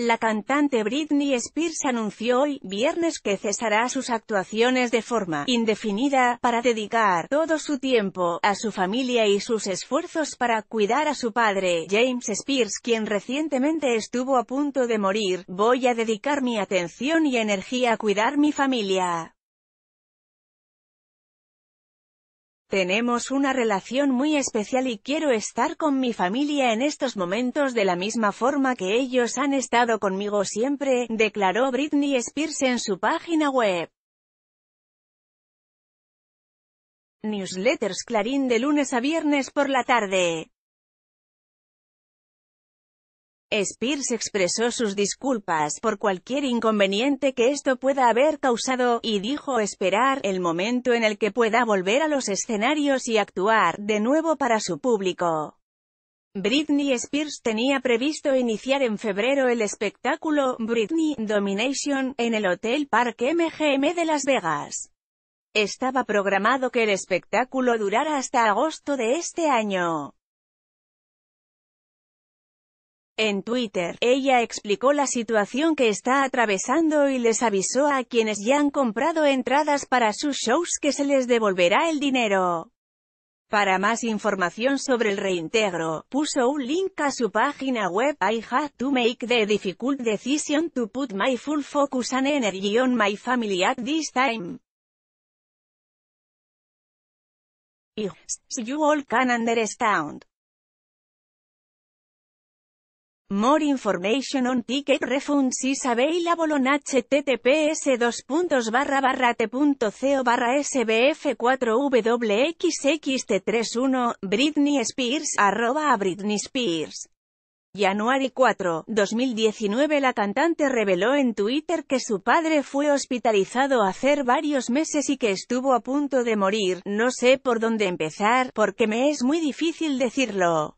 La cantante Britney Spears anunció hoy, viernes que cesará sus actuaciones de forma indefinida, para dedicar todo su tiempo a su familia y sus esfuerzos para cuidar a su padre, James Spears, quien recientemente estuvo a punto de morir. Voy a dedicar mi atención y energía a cuidar mi familia. Tenemos una relación muy especial y quiero estar con mi familia en estos momentos de la misma forma que ellos han estado conmigo siempre, declaró Britney Spears en su página web. Newsletters Clarín de lunes a viernes por la tarde. Spears expresó sus disculpas por cualquier inconveniente que esto pueda haber causado, y dijo esperar el momento en el que pueda volver a los escenarios y actuar de nuevo para su público. Britney Spears tenía previsto iniciar en febrero el espectáculo Britney Domination en el Hotel Park MGM de Las Vegas. Estaba programado que el espectáculo durara hasta agosto de este año. En Twitter, ella explicó la situación que está atravesando y les avisó a quienes ya han comprado entradas para sus shows que se les devolverá el dinero. Para más información sobre el reintegro, puso un link a su página web, I had to make the difficult decision to put my full focus and energy on my family at this time. you all can understand. More information on ticket refunds is available on https dos barra sbf4wxxt31 Britney Spears arroba a Britney Spears. 4, 2019 la cantante reveló en Twitter que su padre fue hospitalizado hace varios meses y que estuvo a punto de morir, no sé por dónde empezar, porque me es muy difícil decirlo.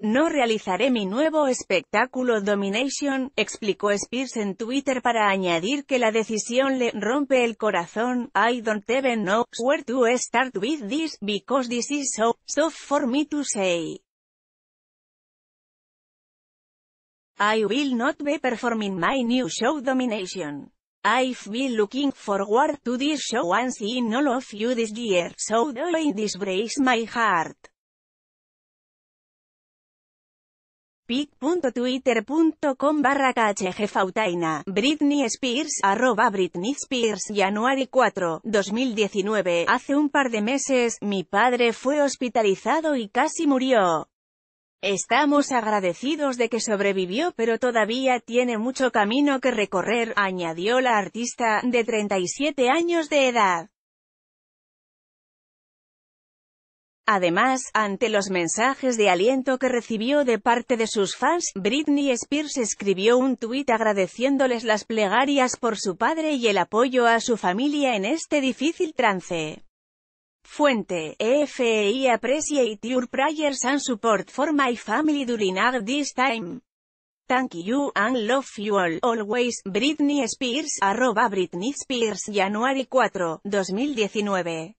No realizaré mi nuevo espectáculo Domination, explicó Spears en Twitter para añadir que la decisión le rompe el corazón. I don't even know where to start with this, because this is so soft for me to say. I will not be performing my new show Domination. I've been looking forward to this show and seeing all of you this year, so doing this breaks my heart. pic.twitter.com barra khgfautaina, Britney Spears, arroba Britney Spears, January 4, 2019, hace un par de meses, mi padre fue hospitalizado y casi murió. Estamos agradecidos de que sobrevivió pero todavía tiene mucho camino que recorrer, añadió la artista, de 37 años de edad. Además, ante los mensajes de aliento que recibió de parte de sus fans, Britney Spears escribió un tuit agradeciéndoles las plegarias por su padre y el apoyo a su familia en este difícil trance. Fuente, EFI appreciate your prayers and support for my family during this time. Thank you and love you all, always, Britney Spears, arroba Britney Spears, January 4, 2019.